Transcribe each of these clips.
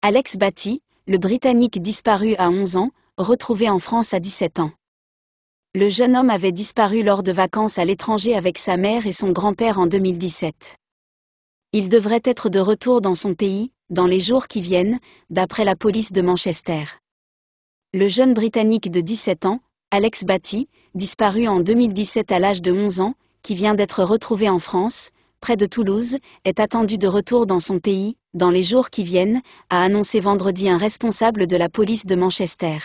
Alex Batty, le Britannique disparu à 11 ans, retrouvé en France à 17 ans. Le jeune homme avait disparu lors de vacances à l'étranger avec sa mère et son grand-père en 2017. Il devrait être de retour dans son pays, dans les jours qui viennent, d'après la police de Manchester. Le jeune Britannique de 17 ans, Alex Batty, disparu en 2017 à l'âge de 11 ans, qui vient d'être retrouvé en France, près de Toulouse, est attendu de retour dans son pays, dans les jours qui viennent, a annoncé vendredi un responsable de la police de Manchester.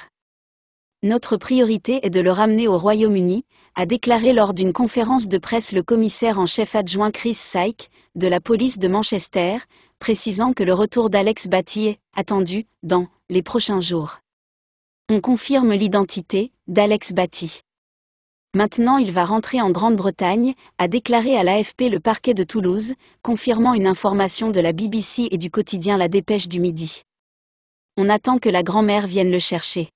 Notre priorité est de le ramener au Royaume-Uni, a déclaré lors d'une conférence de presse le commissaire en chef adjoint Chris Syke, de la police de Manchester, précisant que le retour d'Alex Batty est attendu dans les prochains jours. On confirme l'identité d'Alex Batty. Maintenant il va rentrer en Grande-Bretagne, a déclaré à l'AFP le parquet de Toulouse, confirmant une information de la BBC et du quotidien La Dépêche du Midi. On attend que la grand-mère vienne le chercher.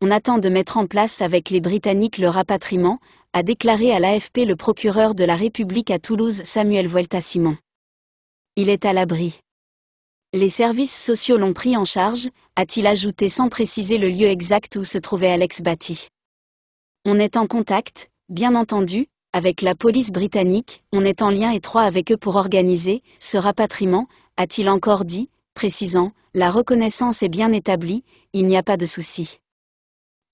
On attend de mettre en place avec les Britanniques le rapatriement, a déclaré à l'AFP le procureur de la République à Toulouse Samuel Vuelta-Simon. Il est à l'abri. Les services sociaux l'ont pris en charge, a-t-il ajouté sans préciser le lieu exact où se trouvait Alex Batty. On est en contact, bien entendu, avec la police britannique, on est en lien étroit avec eux pour organiser ce rapatriement, a-t-il encore dit, précisant, la reconnaissance est bien établie, il n'y a pas de souci.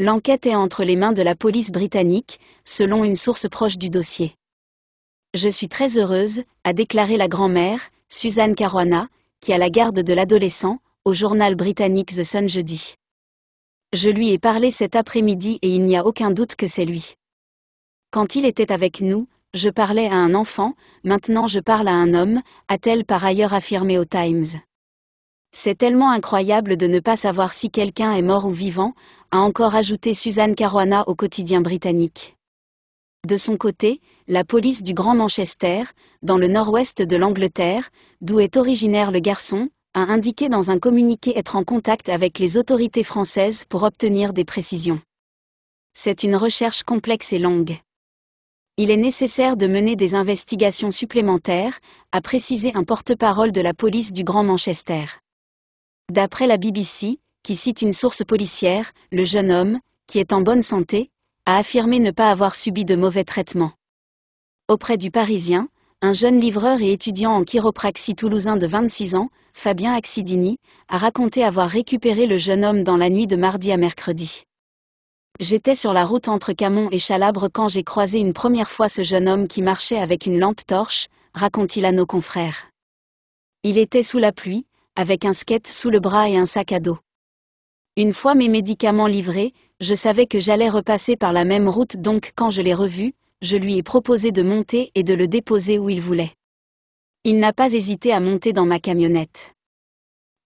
L'enquête est entre les mains de la police britannique, selon une source proche du dossier. Je suis très heureuse, a déclaré la grand-mère, Suzanne Caruana, qui a la garde de l'adolescent, au journal britannique The Sun jeudi. Je lui ai parlé cet après-midi et il n'y a aucun doute que c'est lui. Quand il était avec nous, je parlais à un enfant, maintenant je parle à un homme, a-t-elle par ailleurs affirmé au Times. C'est tellement incroyable de ne pas savoir si quelqu'un est mort ou vivant, a encore ajouté Suzanne Caruana au quotidien britannique. De son côté, la police du Grand Manchester, dans le nord-ouest de l'Angleterre, d'où est originaire le garçon, a indiqué dans un communiqué être en contact avec les autorités françaises pour obtenir des précisions. C'est une recherche complexe et longue. Il est nécessaire de mener des investigations supplémentaires, a précisé un porte-parole de la police du Grand Manchester. D'après la BBC, qui cite une source policière, le jeune homme, qui est en bonne santé, a affirmé ne pas avoir subi de mauvais traitements. Auprès du Parisien, un jeune livreur et étudiant en chiropraxie toulousain de 26 ans, Fabien Axidini, a raconté avoir récupéré le jeune homme dans la nuit de mardi à mercredi. J'étais sur la route entre Camon et Chalabre quand j'ai croisé une première fois ce jeune homme qui marchait avec une lampe torche, raconte-t-il à nos confrères. Il était sous la pluie, avec un skate sous le bras et un sac à dos. Une fois mes médicaments livrés, je savais que j'allais repasser par la même route donc quand je l'ai revu, je lui ai proposé de monter et de le déposer où il voulait. Il n'a pas hésité à monter dans ma camionnette.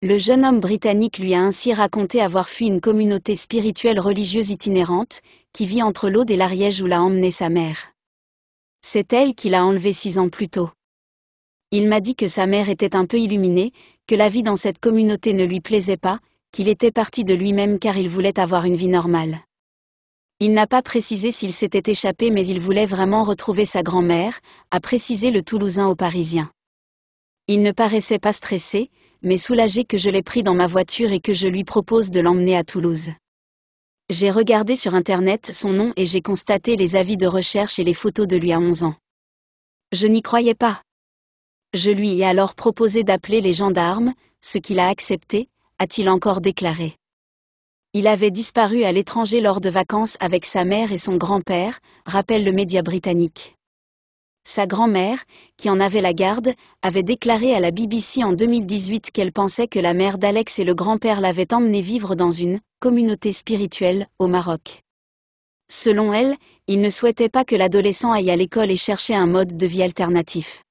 Le jeune homme britannique lui a ainsi raconté avoir fui une communauté spirituelle religieuse itinérante, qui vit entre l'Aude et l'Ariège où l'a emmené sa mère. C'est elle qui l'a enlevé six ans plus tôt. Il m'a dit que sa mère était un peu illuminée, que la vie dans cette communauté ne lui plaisait pas, qu'il était parti de lui-même car il voulait avoir une vie normale. Il n'a pas précisé s'il s'était échappé mais il voulait vraiment retrouver sa grand-mère, a précisé le Toulousain au Parisien. Il ne paraissait pas stressé, mais soulagé que je l'ai pris dans ma voiture et que je lui propose de l'emmener à Toulouse. J'ai regardé sur Internet son nom et j'ai constaté les avis de recherche et les photos de lui à 11 ans. Je n'y croyais pas. Je lui ai alors proposé d'appeler les gendarmes, ce qu'il a accepté, a-t-il encore déclaré. Il avait disparu à l'étranger lors de vacances avec sa mère et son grand-père, rappelle le média britannique. Sa grand-mère, qui en avait la garde, avait déclaré à la BBC en 2018 qu'elle pensait que la mère d'Alex et le grand-père l'avaient emmené vivre dans une communauté spirituelle au Maroc. Selon elle, il ne souhaitait pas que l'adolescent aille à l'école et cherchait un mode de vie alternatif.